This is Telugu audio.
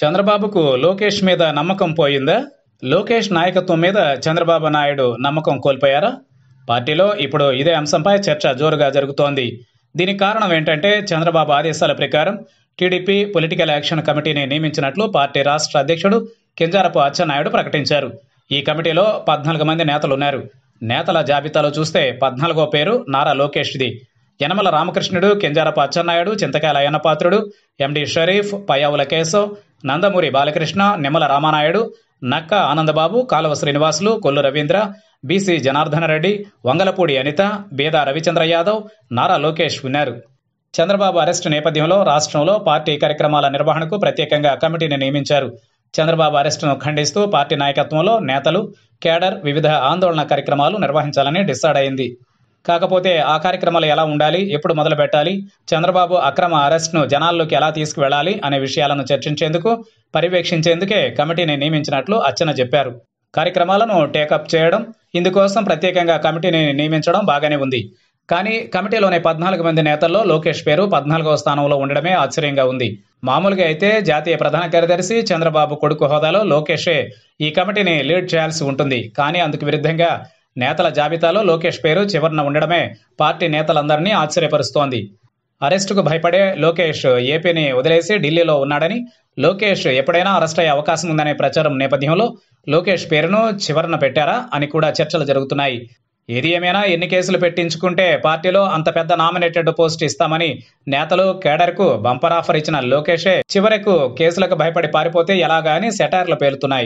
చంద్రబాబుకు లోకేష్ మీద నమ్మకం పోయిందా లోకేష్ నాయకత్వం మీద చంద్రబాబు నాయుడు నమ్మకం కోల్పోయారా పార్టీలో ఇప్పుడు ఇదే అంశంపై చర్చ జోరుగా జరుగుతోంది దీనికి కారణం ఏంటంటే చంద్రబాబు ఆదేశాల ప్రకారం టీడీపీ పొలిటికల్ యాక్షన్ కమిటీని నియమించినట్లు పార్టీ రాష్ట్ర అధ్యక్షుడు కింజారపు అచ్చెన్నాయుడు ప్రకటించారు ఈ కమిటీలో పద్నాలుగు మంది నేతలున్నారు నేతల జాబితాలో చూస్తే పద్నాలుగో పేరు నారా లోకేష్ది యనమల రామకృష్ణుడు కింజారపు అచ్చెన్నాయుడు చింతకాయల అయ్యన్నపాత్రుడు ఎండి షరీఫ్ పయావుల కేశవ్ నందమూరి బాలకృష్ణ నిమ్మల రామానాయుడు నక్క ఆనందబాబు కాలువ శ్రీనివాసులు కొల్లు రవీంద్ర బీసీ జనార్దన రెడ్డి వంగలపూడి అనిత బేదా రవిచంద్ర యాదవ్ నారా లోకేష్ ఉన్నారు చంద్రబాబు అరెస్టు నేపథ్యంలో రాష్ట్రంలో పార్టీ కార్యక్రమాల నిర్వహణకు ప్రత్యేకంగా కమిటీని నియమించారు చంద్రబాబు అరెస్టును ఖండిస్తూ పార్టీ నాయకత్వంలో నేతలు కేడర్ వివిధ ఆందోళన కార్యక్రమాలు నిర్వహించాలని డిసైడ్ అయింది కాకపోతే ఆ కార్యక్రమాలు ఎలా ఉండాలి ఎప్పుడు మొదలు పెట్టాలి చంద్రబాబు అక్రమ అరెస్ట్ను జనాల్లోకి ఎలా తీసుకువెళ్లాలి అనే విషయాలను చర్చించేందుకు పర్యవేక్షించేందుకే కమిటీని నియమించినట్లు అర్చన చెప్పారు కార్యక్రమాలను టేకప్ చేయడం ఇందుకోసం ప్రత్యేకంగా కమిటీని నియమించడం బాగానే ఉంది కానీ కమిటీలోని పద్నాలుగు మంది నేతల్లో లోకేష్ పేరు పద్నాలుగవ స్థానంలో ఉండడమే ఆశ్చర్యంగా ఉంది మామూలుగా అయితే జాతీయ ప్రధాన కార్యదర్శి చంద్రబాబు కొడుకు హోదాలో లోకేషే ఈ కమిటీని లీడ్ చేయాల్సి ఉంటుంది కానీ అందుకు విరుద్ధంగా నేతల జాబితాలో లోకేష్ పేరు చివరన ఉండడమే పార్టీ నేతలందరినీ ఆశ్చర్యపరుస్తోంది అరెస్టుకు భయపడే లోకేష్ ఏపీని వదిలేసి ఢిల్లీలో ఉన్నాడని లోకేష్ ఎప్పుడైనా అరెస్ట్ అయ్యే అవకాశం ఉందనే ప్రచారం నేపథ్యంలో లోకేష్ పేరును చివరన పెట్టారా అని కూడా చర్చలు జరుగుతున్నాయి ఏది ఏమైనా ఎన్ని కేసులు పెట్టించుకుంటే పార్టీలో అంత పెద్ద నామినేటెడ్ పోస్ట్ ఇస్తామని నేతలు కేడర్కు బంపర్ ఆఫర్ ఇచ్చిన లోకేషే చివరకు కేసులకు భయపడి పారిపోతే ఎలాగా అని సెటార్లు పేలుతున్నాయి